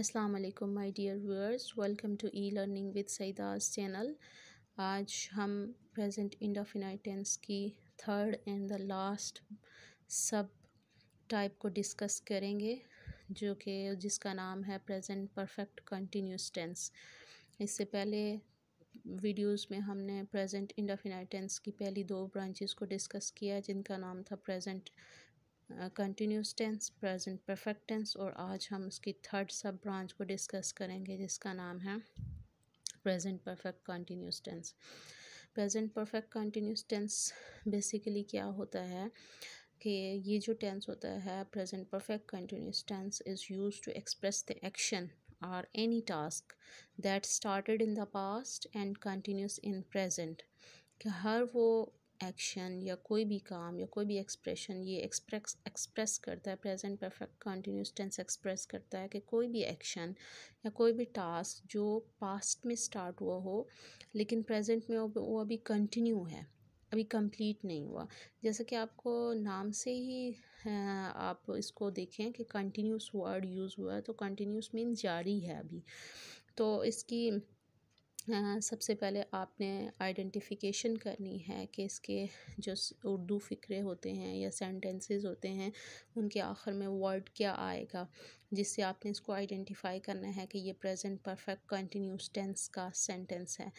अस्सलाम वालेकुम my dear viewers welcome to e learning with Saeeda's channel आज हम प्रेजेंट इंडोफिनाइट टेंस की third and the last sub type को डिस्कस करेंगे जो कि जिसका नाम है प्रेजेंट परफेक्ट कंटिन्यूस टेंस इससे पहले वीडियोस में हमने प्रेजेंट इंडोफिनाइट टेंस की पहली दो ब्रांचेस को डिस्कस किया जिनका नाम था present continuous tense present perfect tense और आज हम उसकी थर्ड सब ब्रांच को डिस्कस करेंगे जिसका नाम है present perfect continuous tense present perfect continuous tense basically क्या होता है कि ये जो टेंस होता है present perfect continuous tense is use to express the action or any task that started in the past and continuous in present कि हर वो एक्शन या कोई भी काम या कोई भी एक्सप्रेशन ये एक्सप्रेस एक्सप्रेस करता है present perfect continuous tense express करता है कि कोई भी एक्शन या कोई भी टास्क जो पास्ट में स्टार्ट हुआ हो लेकिन प्रेजेंट में वो अभी कंटिन्यू है अभी कंप्लीट नहीं हुआ जैसे कि आपको नाम से ही हाँ, आप इसको देखें कि कंटिन्यूस वर्ड यूज़ हुआ है तो कंटिन्यूस मीन जारी है अभी तो इसकी हाँ, सबसे पहले आपने आइडेंटिफिकेशन करनी है कि इसके जो उर्दू फ़िक्रे होते हैं या सेंटेंसेस होते हैं उनके आखिर में वर्ड क्या आएगा जिससे आपने इसको आइडेंटिफाई करना है कि ये प्रेजेंट परफेक्ट कंटिन्यूस टेंस का सेंटेंस है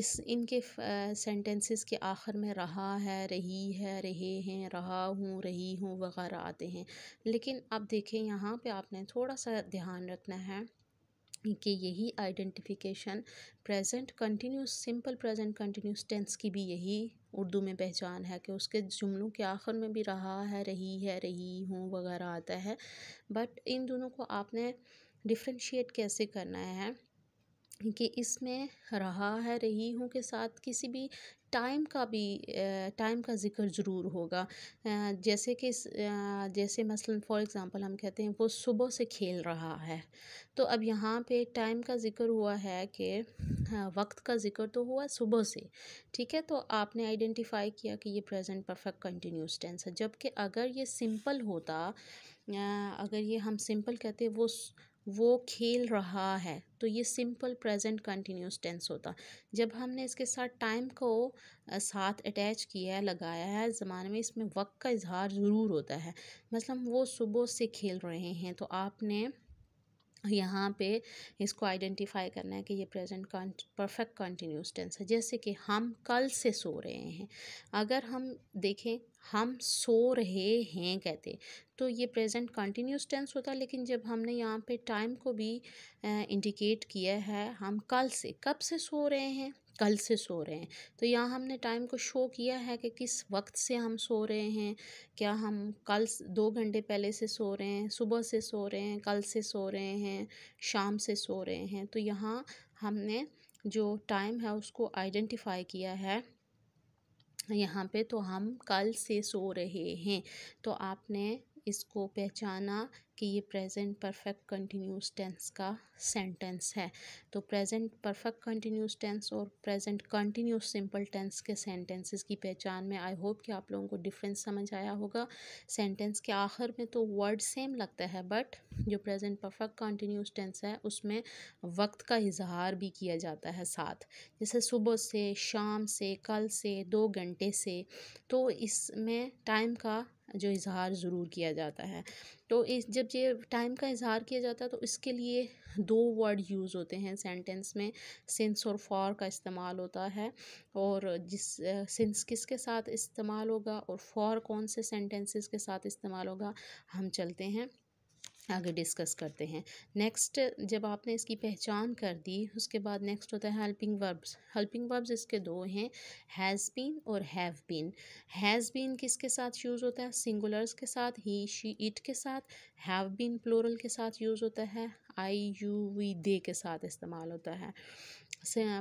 इस इनके सेंटेंसेस के आखिर में रहा है रही है रहे हैं रहा हूँ रही हूँ वगैरह आते हैं लेकिन अब देखें यहाँ पे आपने थोड़ा सा ध्यान रखना है कि यही identification present continuous simple present continuous tense की भी यही उर्दू में पहचान है कि उसके जुमलों के आखिर में भी रहा है रही है रही हूँ वगैरह आता है बट इन दोनों को आपने डिफ्रेंशिएट कैसे करना है कि इसमें रहा है रही हूँ के साथ किसी भी टाइम का भी टाइम का ज़िक्र ज़रूर होगा जैसे कि जैसे मसलन फ़ॉर एग्ज़ाम्पल हम कहते हैं वो सुबह से खेल रहा है तो अब यहाँ पे टाइम का ज़िक्र हुआ है कि वक्त का ज़िक्र तो हुआ सुबह से ठीक है तो आपने आइडेंटिफाई किया कि ये प्रेजेंट परफेक्ट कंटिन्यूस टेंस है जबकि अगर ये सिंपल होता अगर ये हम सिंपल कहते वो वो खेल रहा है तो ये सिंपल प्रेजेंट कंटिन्यूस टेंस होता जब हमने इसके साथ टाइम को साथ अटैच किया है लगाया है ज़माने में इसमें वक्त का इजहार ज़रूर होता है मतलब वो सुबह से खेल रहे हैं तो आपने यहाँ पे इसको आइडेंटिफाई करना है कि ये प्रेजेंट परफेक्ट कंटिन्यूस टेंस है जैसे कि हम कल से सो रहे हैं अगर हम देखें हम सो रहे हैं कहते तो ये प्रेजेंट कॉन्टीन्यूस टेंस होता है लेकिन जब हमने यहाँ पे टाइम को भी इंडिकेट किया है हम कल से कब से सो रहे हैं कल से सो रहे हैं तो यहाँ हमने टाइम को शो किया है कि किस वक्त से हम सो रहे हैं क्या हम कल दो घंटे पहले से सो रहे हैं सुबह से सो रहे हैं कल से सो रहे हैं शाम से सो रहे हैं तो यहाँ हमने जो टाइम है उसको आइडेंटिफाई किया है यहाँ पे तो हम कल से सो रहे हैं तो आपने इसको पहचाना कि ये प्रेजेंट परफेक्ट कंटिन्यूस टेंस का सेंटेंस है तो प्रेजेंट परफेक्ट कंटिन्यूस टेंस और प्रेजेंट कंटिन्यूस सिंपल टेंस के सेंटेंसेस की पहचान में आई होप कि आप लोगों को डिफरेंस समझ आया होगा सेंटेंस के आखिर में तो वर्ड सेम लगता है बट जो प्रेजेंट परफेक्ट कंटिन्यूस टेंस है उसमें वक्त का इजहार भी किया जाता है साथ जैसे सुबह से शाम से कल से दो घंटे से तो इसमें टाइम का जो इजहार ज़रूर किया जाता है तो इस जब ये टाइम का इजहार किया जाता है तो इसके लिए दो वर्ड यूज़ होते हैं सेंटेंस में सिंस और फॉर का इस्तेमाल होता है और जिस सिंस किसके साथ इस्तेमाल होगा और फॉर कौन से सेंटेंसेस के साथ इस्तेमाल होगा हम चलते हैं आगे डिस्कस करते हैं नेक्स्ट जब आपने इसकी पहचान कर दी उसके बाद नेक्स्ट होता है हेल्पिंग वर्ब्स हेल्पिंग वर्ब्स इसके दो हैं हैज़ बीन और हैव बीन हैज़ बीन किसके साथ यूज़ होता है सिंगुलर्स के साथ ही शी इट के साथ हैव बीन प्लोरल के साथ यूज़ होता है आई यू वी दे के साथ इस्तेमाल होता है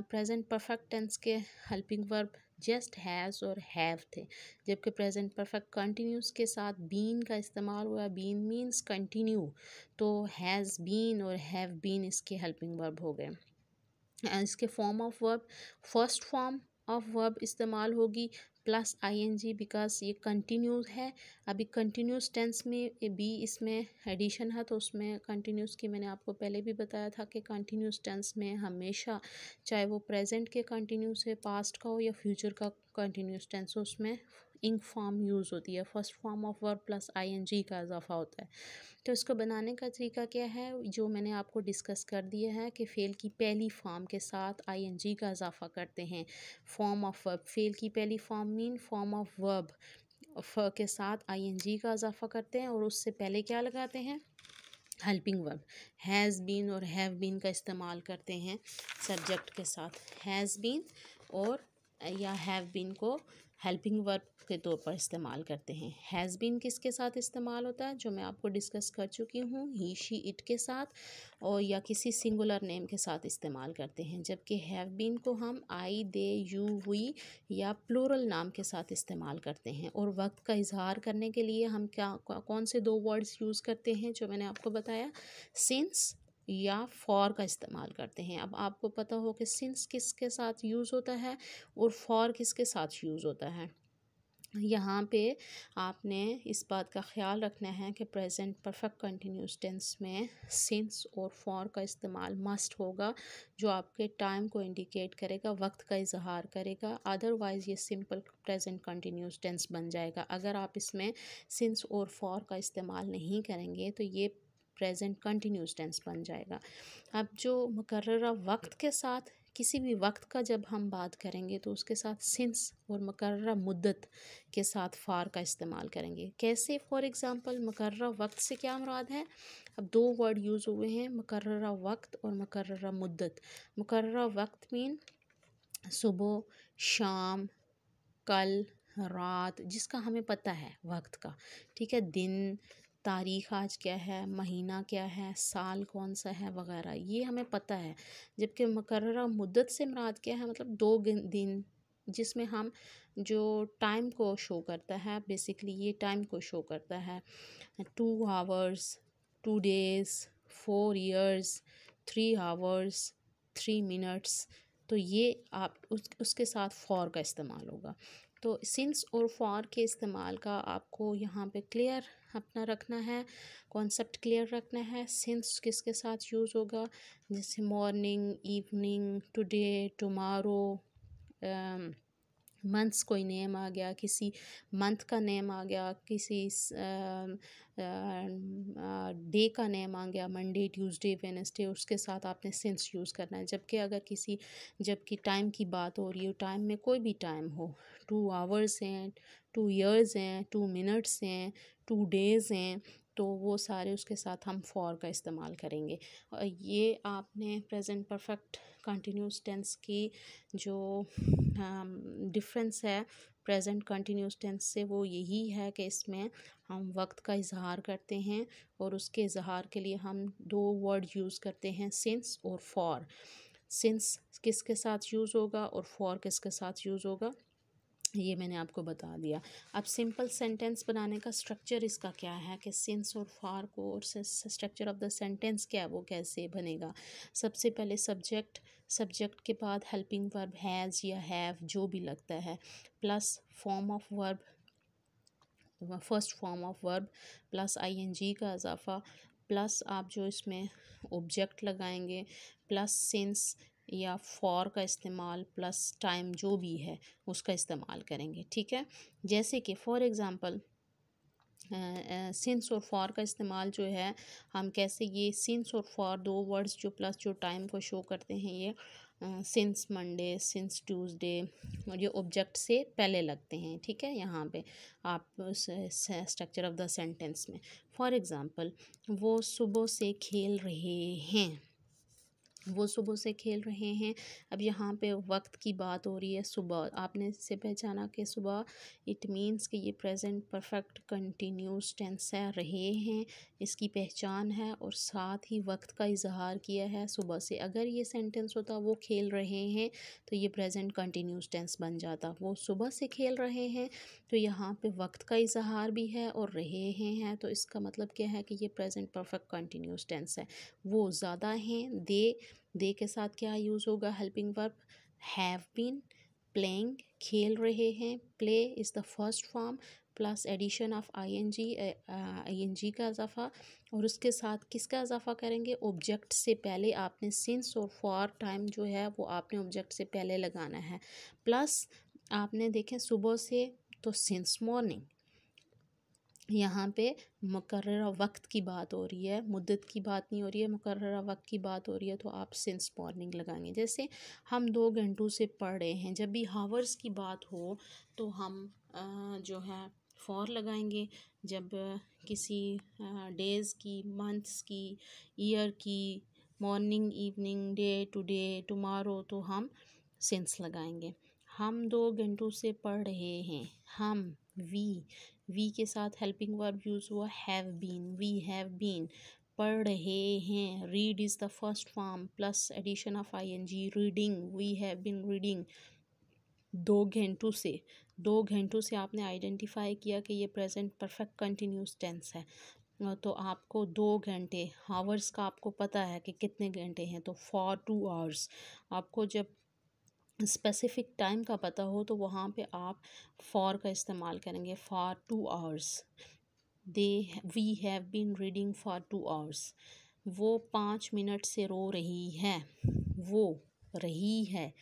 प्रेजेंट परफेक्ट टेंस के हेल्पिंग वर्ब जस्ट हैज़ और हैव थे जबकि प्रेजेंट परफेक्ट कंटिन्यूस के साथ बीन का इस्तेमाल हुआ बीन मीन्स कंटिन्यू तो हैज़ बीन और हैव बीन इसके हेल्पिंग वर्ब हो गए इसके form of verb first form of verb इस्तेमाल होगी प्लस आईएनजी बिकॉज ये कंटिन्यूस है अभी कंटिन्यूस टेंस में बी इसमें एडिशन है तो उसमें कंटिन्यूस की मैंने आपको पहले भी बताया था कि कंटिन्यूस टेंस में हमेशा चाहे वो प्रेजेंट के कंटिन्यूस है पास्ट का हो या फ्यूचर का कंटिन्यूस टेंस हो उसमें इंक फॉर्म यूज़ होती है first form of verb plus ING का इजाफा होता है तो इसको बनाने का तरीका क्या है जो मैंने आपको डिस्कस कर दिया है कि फ़ेल की पहली फॉर्म के साथ आईएनजी का इजाफा करते हैं फॉर्म ऑफ वर्ब फ़ेल की पहली form mean form of verb फ के साथ जी का इजाफा करते हैं और उससे पहले क्या लगाते हैं हेल्पिंग वर्ब हैज़ बीन और हैव बीन का इस्तेमाल करते हैं सब्जेक्ट के साथ हैज़ बीन और या हैव बीन को हेल्पिंग वर्ब के तौर पर इस्तेमाल करते हैं हैज़ बीन किसके साथ इस्तेमाल होता है जो मैं आपको डिस्कस कर चुकी हूँ ही शी इट के साथ और या किसी सिंगुलर नेम के साथ इस्तेमाल करते हैं जबकि हैव बीन को हम आई दे यू हुई या प्लूरल नाम के साथ इस्तेमाल करते हैं और वक्त का इजहार करने के लिए हम क्या कौन से दो वर्ड्स यूज़ करते हैं जो मैंने आपको बताया सिंस या फॉर का इस्तेमाल करते हैं अब आपको पता हो कि सिंस किसके साथ यूज़ होता है और फॉर किसके साथ यूज़ होता है यहाँ पे आपने इस बात का ख्याल रखना है कि प्रेजेंट परफेक्ट कंटिन्यूस टेंस में सिंस और फॉर का इस्तेमाल मस्ट होगा जो आपके टाइम को इंडिकेट करेगा वक्त का इजहार करेगा अदरवाइज़ ये सिंपल प्रेजेंट कंटिन्यूस टेंस बन जाएगा अगर आप इसमें सिंस और फॉर का इस्तेमाल नहीं करेंगे तो ये प्रेजेंट कंटिन्यूस टेंस बन जाएगा अब जो मकर वक्त के साथ किसी भी वक्त का जब हम बात करेंगे तो उसके साथ सिंस और मकर्रा मुद्दत के साथ फ़ार का इस्तेमाल करेंगे कैसे फॉर एग्ज़ाम्पल मकर्रा वक्त से क्या मुराद है अब दो वर्ड यूज़ हुए हैं मकर्रा वक्त और मकर्रा मुद्दत मकर्रा वक्त मीन सुबह शाम कल रात जिसका हमें पता है वक्त का ठीक है दिन तारीख़ आज क्या है महीना क्या है साल कौन सा है वगैरह ये हमें पता है जबकि मकर मुद्दत से मराद क्या है मतलब दो दिन जिसमें हम जो टाइम को शो करता है बेसिकली ये टाइम को शो करता है two hours two days four years three hours three minutes तो ये आप उस उसके साथ फॉर का इस्तेमाल होगा तो सिंस और फॉर के इस्तेमाल का आपको यहाँ पे क्लियर अपना रखना है कॉन्सेप्ट क्लियर रखना है सिंस किसके साथ यूज़ होगा जैसे morning evening today tomorrow months कोई नेम आ गया किसी मंथ का नेम आ गया किसी डे um, um, uh, का नेम आ गया मंडे ट्यूसडे वेनसडे उसके साथ आपने सेंस यूज़ करना है जबकि अगर किसी जबकि टाइम की बात हो रही हो टाइम में कोई भी टाइम हो टू आवर्स हैं टू ईयर्स हैं टू मिनट्स हैं टू डेज़ हैं तो वो सारे उसके साथ हम फॉर का इस्तेमाल करेंगे ये आपने प्रेजेंट परफेक्ट कंटिन्यूस टेंस की जो डिफरेंस है प्रेजेंट कंटिन्यूस टेंस से वो यही है कि इसमें हम वक्त का इजहार करते हैं और उसके इजहार के लिए हम दो वर्ड यूज़ करते हैं सिंस और फॉर सिंस किसके साथ यूज़ होगा और फॉर किसके साथ यूज़ होगा ये मैंने आपको बता दिया अब सिंपल सेंटेंस बनाने का स्ट्रक्चर इसका क्या है कि सिंस और फार को और स्ट्रक्चर ऑफ द सेंटेंस क्या है वो कैसे बनेगा सबसे पहले सब्जेक्ट सब्जेक्ट के बाद हेल्पिंग वर्ब हैज़ या हैव जो भी लगता है plus form of verb first form of verb plus ING का इजाफा प्लस आप जो इसमें ऑब्जेक्ट लगाएंगे प्लस सिंस या फॉर का इस्तेमाल प्लस टाइम जो भी है उसका इस्तेमाल करेंगे ठीक है जैसे कि फॉर एग्ज़ाम्पल सिंस और फॉर का इस्तेमाल जो है हम कैसे ये सिंस और फॉर दो वर्ड्स जो प्लस जो टाइम को शो करते हैं ये सिंस मंडे सिंस ट्यूसडे और ये ऑब्जेक्ट से पहले लगते हैं ठीक है यहाँ पे आप स्ट्रक्चर ऑफ द सेंटेंस में फॉर एग्ज़ाम्पल वो सुबह से खेल रहे हैं वो सुबह से खेल रहे हैं अब यहाँ पे वक्त की बात हो रही है सुबह आपने इससे पहचाना कि सुबह इट मींस कि ये प्रेजेंट परफेक्ट कंटिन्यूस टेंस है रहे हैं इसकी पहचान है और साथ ही वक्त का इजहार किया है सुबह से अगर ये सेंटेंस होता वो खेल रहे हैं तो ये प्रेजेंट कंटिन्यूस टेंस बन जाता वो सुबह से खेल रहे हैं तो यहाँ पर वक्त का इजहार भी है और रहे हैं है तो इसका मतलब क्या है कि ये प्रेजेंट परफेक्ट कंटिन्यूस टेंस है वो ज़्यादा हैं दे दे के साथ क्या यूज़ होगा helping verb have been playing खेल रहे हैं play is the first form plus addition of I N G I N G का इजाफा और उसके साथ किसका इजाफा करेंगे ऑब्जेक्ट से पहले आपने सिंस और फॉर टाइम जो है वो आपने ऑब्जेक्ट से पहले लगाना है प्लस आपने देखें सुबह से तो सिंस मॉर्निंग यहाँ पे मकर वक्त की बात हो रही है मुद्दत की बात नहीं हो रही है मकर वक्त की बात हो रही है तो आप सिंस मॉर्निंग लगाएंगे जैसे हम दो घंटों से पढ़ रहे हैं जब भी हावर्स की बात हो तो हम जो है फॉर लगाएंगे जब किसी डेज़ की मंथ्स की ईयर की morning evening day to day tomorrow तो हम सेंस लगाएंगे हम दो घंटों से पढ़ रहे हैं हम वी वी के साथ हेल्पिंग वर्ब यूज़ हुआ have been we have been पढ़ रहे हैं read is the first form plus addition of I N G reading we have been reading दो घंटों से दो घंटों से आपने आइडेंटिफाई किया कि ये प्रेजेंट परफेक्ट कंटिन्यूस टेंस है तो आपको दो घंटे हावर्स का आपको पता है कि कितने घंटे हैं तो फॉर टू आवर्स आपको जब स्पेसिफ़िक टाइम का पता हो तो वहाँ पे आप फॉर का इस्तेमाल करेंगे for two hours they we have been reading for two hours वो पाँच मिनट से रो रही है वो रही है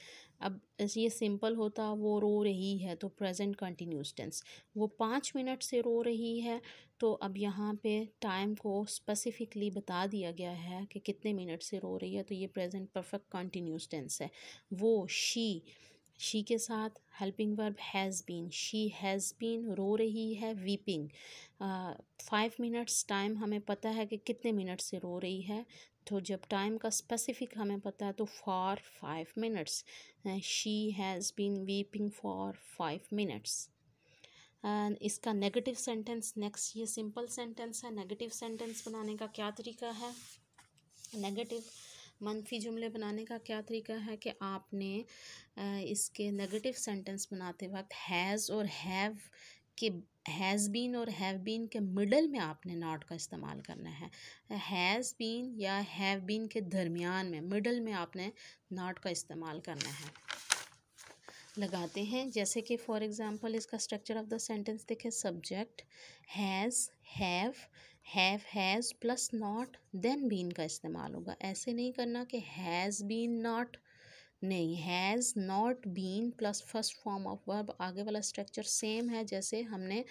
अब ये सिंपल होता वो रो रही है तो प्रेजेंट कंटिन्यूस टेंस वो पाँच मिनट से रो रही है तो अब यहाँ पे टाइम को स्पेसिफिकली बता दिया गया है कि कितने मिनट से रो रही है तो ये प्रेजेंट परफेक्ट कंटिन्यूस टेंस है वो शी शी के साथ helping verb has been she has been रो रही है वीपिंग फाइव मिनट्स टाइम हमें पता है कि कितने मिनट से रो रही है तो जब टाइम का स्पेसिफिक हमें पता है तो for five minutes she has been weeping for five minutes and इसका नेगेटिव सेंटेंस नेक्स्ट ये सिंपल सेंटेंस है नेगेटिव सेंटेंस बनाने का क्या तरीका है नेगेटिव मनफी जुमले बनाने का क्या तरीका है कि आपने इसके नेगेटिव सेंटेंस बनाते वक्त हैज़ और हैव के हैज़ बीन और हैव बीन के मिडल में आपने नॉट का इस्तेमाल करना है हैज़ बीन या हैव बीन के दरमियान में मिडल में आपने नॉट का इस्तेमाल करना है लगाते हैं जैसे कि फॉर एग्जांपल इसका स्ट्रक्चर ऑफ द सेंटेंस देखें subject has have have has plus not then been का इस्तेमाल होगा ऐसे नहीं करना कि हैज़ बीन नॉट नहीं has not been plus first form of verb आगे वाला स्ट्रक्चर सेम है जैसे हमने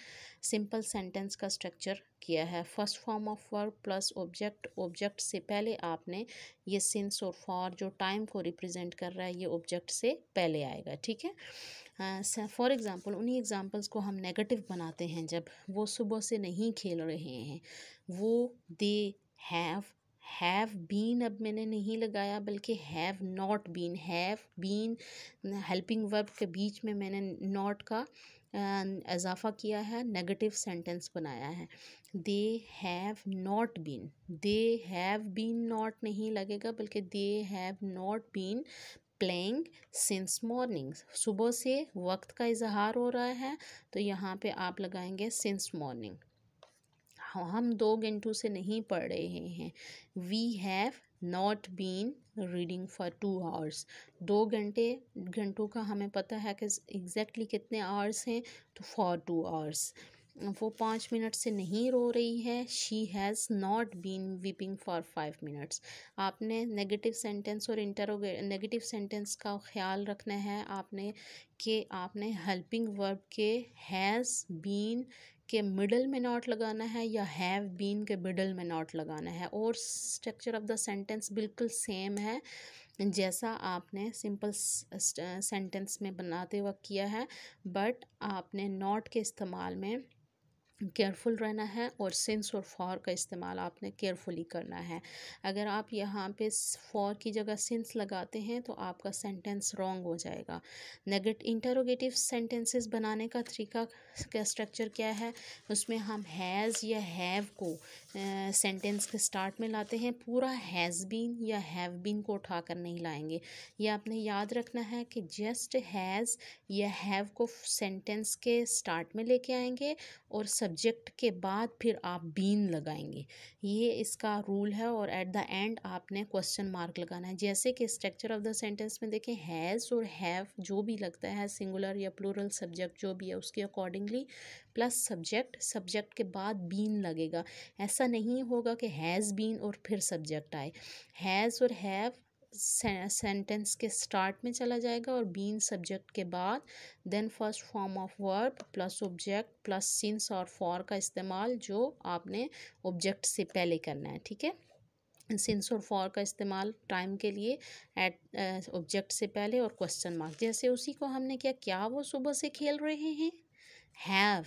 सिंपल सेंटेंस का स्ट्रक्चर किया है first form of verb plus object object से पहले आपने ये सिंस और फॉर जो टाइम को रिप्रेजेंट कर रहा है ये ऑब्जेक्ट से पहले आएगा ठीक है फॉर हाँ, एग्ज़ाम्पल उन्हीं एग्ज़ाम्पल्स को हम नेगेटिव बनाते हैं जब वो सुबह से नहीं खेल रहे हैं वो दे हैव हैव बीन अब मैंने नहीं लगाया बल्कि have not been have been helping verb के बीच में मैंने नॉट का इजाफ़ा किया है नेगेटिव सेंटेंस बनाया है they have not been they have been not नहीं लगेगा बल्कि they have not been playing since morning सुबह से वक्त का इजहार हो रहा है तो यहाँ पे आप लगाएंगे सिंस मॉर्निंग हम दो घंटों से नहीं पढ़ रहे हैं we have not been reading for two hours दो घंटे घंटों का हमें पता है कि एग्जैक्टली कितने आवर्स हैं तो फॉर टू आवर्स वो पाँच मिनट से नहीं रो रही है she has not been weeping for five minutes आपने नेगेटिव सेंटेंस और इंटरोगे नेगेटिव सेंटेंस का ख्याल रखना है आपने कि आपने हेल्पिंग वर्ब के हैज़ बीन के मिडल में नॉट लगाना है या हैव बीन के मिडल में नॉट लगाना है और स्ट्रक्चर ऑफ द सेंटेंस बिल्कुल सेम है जैसा आपने सिंपल सेंटेंस में बनाते वक्त किया है बट आपने नॉट के इस्तेमाल में केयरफुल रहना है और सेंस और फॉर का इस्तेमाल आपने केयरफुली करना है अगर आप यहाँ पे फॉर की जगह सेंस लगाते हैं तो आपका सेंटेंस रॉन्ग हो जाएगा नेगेट इंटरोगेटिव सेंटेंसेस बनाने का तरीका का स्ट्रक्चर क्या है उसमें हम हैज़ या हैव को सेंटेंस के स्टार्ट में लाते हैं पूरा हैज़ बीन या हैव बीन को उठा कर नहीं लाएंगे ये आपने याद रखना है कि जस्ट हैज़ या हैव को सेंटेंस के स्टार्ट में लेके आएंगे और सब्जेक्ट के बाद फिर आप बीन लगाएंगे ये इसका रूल है और एट द एंड आपने क्वेश्चन मार्क लगाना है जैसे कि स्ट्रक्चर ऑफ द सेंटेंस में देखें हैज़ और हैव जो भी लगता है सिंगुलर या प्लूरल सब्जेक्ट जो भी है उसके अकॉर्डिंगली प्लस सब्जेक्ट सब्जेक्ट के बाद बीन लगेगा ऐसा नहीं होगा कि हैज़ बीन और फिर सब्जेक्ट आए हैज़ और हैव सेंटेंस के स्टार्ट में चला जाएगा और बीन सब्जेक्ट के बाद then first form of verb plus object plus since और फॉर का इस्तेमाल जो आपने ऑब्जेक्ट से पहले करना है ठीक है सिंस और फॉर का इस्तेमाल टाइम के लिए एट ऑब्जेक्ट से पहले और क्वेश्चन मार्क जैसे उसी को हमने किया क्या वो सुबह से खेल रहे हैं have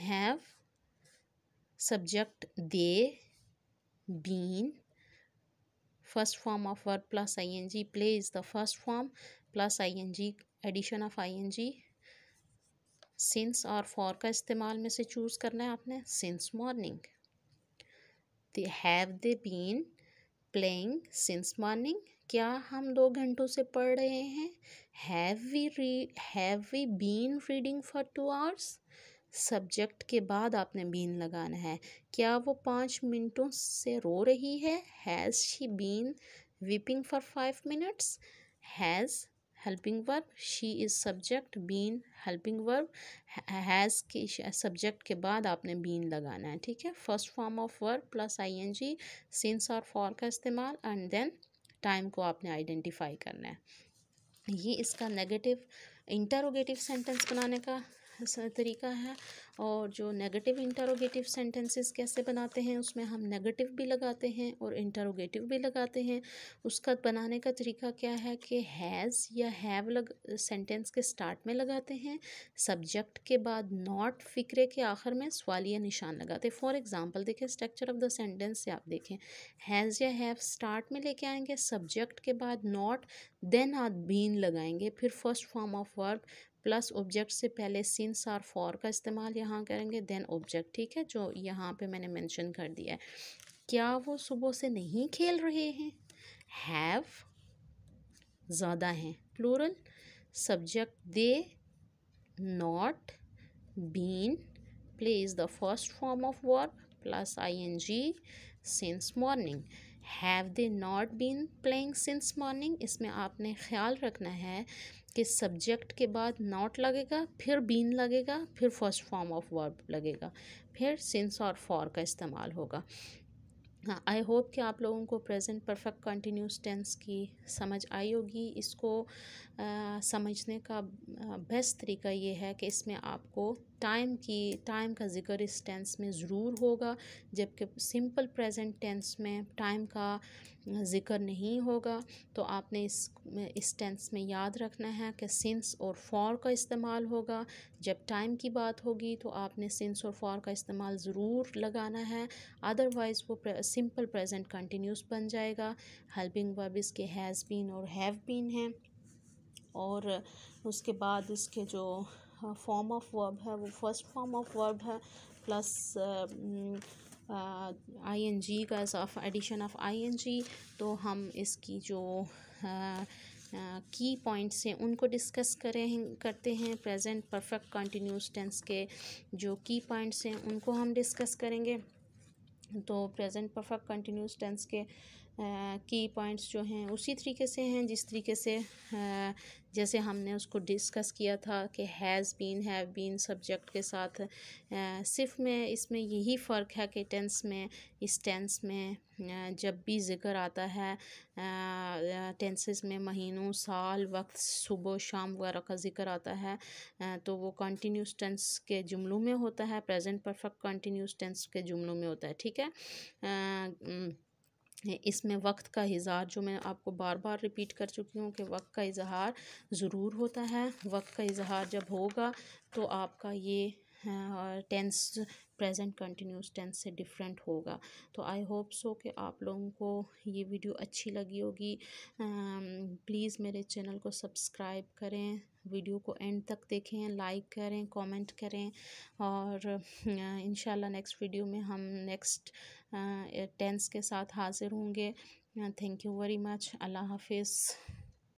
have subject they been first form of word plus I N G play is the first form plus I N G addition of I N G since और फॉर का इस्तेमाल में से चूज़ करना है आपने since morning they have they been playing since morning क्या हम दो घंटों से पढ़ रहे हैं have we read have we been reading for two hours subject के बाद आपने बीन लगाना है क्या वो पाँच मिनटों से रो रही है has she been weeping for five minutes has helping verb she is subject been helping verb has के सब्जेक्ट के बाद आपने बीन लगाना है ठीक है first form of verb plus I N G since और फॉर का इस्तेमाल एंड देन टाइम को आपने आइडेंटिफाई करना है ये इसका नेगेटिव इंटरोगेटिव सेंटेंस बनाने का तरीका है और जो नेगेटिव इंटरोगेटिव सेंटेंसेस कैसे बनाते हैं उसमें हम नेगेटिव भी लगाते हैं और इंटरोगेटिव भी लगाते हैं उसका बनाने का तरीका क्या है कि हैज़ या हैव लग सेंटेंस के स्टार्ट में लगाते हैं सब्जेक्ट के बाद नॉट फिक्रे के आखिर में सवालिया निशान लगाते हैं फॉर एग्ज़ाम्पल देखें स्ट्रक्चर ऑफ द सेंटेंस से आप देखें हैज़ या हैव स्टार्ट में लेके आएंगे सब्जेक्ट के बाद नॉट देन आद बीन लगाएंगे फिर first form of verb plus object से पहले सिंस आर फॉर का इस्तेमाल यहाँ करेंगे देन ऑब्जेक्ट ठीक है जो यहाँ पे मैंने मेंशन कर दिया है क्या वो सुबह से नहीं खेल रहे हैं हैव ज़्यादा हैं plural subject they not been play is the first form of work plus I N G since morning have they not been playing since morning इसमें आपने ख्याल रखना है कि सब्जेक्ट के बाद नॉट लगेगा फिर बीन लगेगा फिर फर्स्ट फॉर्म ऑफ वर्ब लगेगा फिर सिंस और फॉर का इस्तेमाल होगा आई हाँ, होप कि आप लोगों को प्रेजेंट परफेक्ट कंटिन्यूस टेंस की समझ आई होगी इसको समझने का बेस्ट तरीका ये है कि इसमें आपको टाइम की टाइम का ज़िक्र इस टेंस में ज़रूर होगा जबकि सिंपल प्रेजेंट टेंस में टाइम का ज़िक्र नहीं होगा तो आपने इस इस टेंस में याद रखना है कि सिंस और फॉर का इस्तेमाल होगा जब टाइम की बात होगी तो आपने सिंस और फॉर का इस्तेमाल ज़रूर लगाना है अदरवाइज़ वो सिंपल प्रेजेंट कंटिन्यूस बन जाएगा हेल्पिंग वर्ब इसके हैज़ बीन और हैव बीन हैं और उसके बाद उसके जो फॉर्म ऑफ वर्ब है वो फर्स्ट फॉर्म ऑफ वर्ब है प्लस आई एन जी का addition of I N G तो हम इसकी जो की पॉइंट्स हैं उनको डिस्कस करें करते हैं प्रेजेंट परफेक्ट कंटिन्यूस टेंस के जो की पॉइंट्स हैं उनको हम डिस्कस करेंगे तो प्रेजेंट परफेक्ट कंटिन्यूस टेंस के की पॉइंट्स जो हैं उसी तरीके से हैं जिस तरीके से आ, जैसे हमने उसको डिस्कस किया था कि has been have been subject के साथ सिर्फ में इसमें यही फ़र्क है कि टेंस में इस टेंस में जब भी ज़िक्र आता है टेंसेस में महीनों साल वक्त सुबह शाम वगैरह का ज़िक्र आता है तो वो कंटिन्यूस टेंस के जुमलों में होता है प्रेजेंट परफेक्ट कंटिन्यूस टेंस के जुमलों में होता है ठीक है आ, इसमें वक्त का इजहार जो मैं आपको बार बार रिपीट कर चुकी हूँ कि वक्त का इजहार ज़रूर होता है वक्त का इजहार जब होगा तो आपका ये हाँ, टेंस प्रेजेंट कंटिन्यूस टेंस से डिफरेंट होगा तो आई होप सो कि आप लोगों को ये वीडियो अच्छी लगी होगी प्लीज़ मेरे चैनल को सब्सक्राइब करें वीडियो को एंड तक देखें लाइक करें कमेंट करें और इन नेक्स्ट वीडियो में हम नेक्स्ट टेंस के साथ हाज़िर होंगे थैंक यू वेरी मच अल्लाह हाफिज़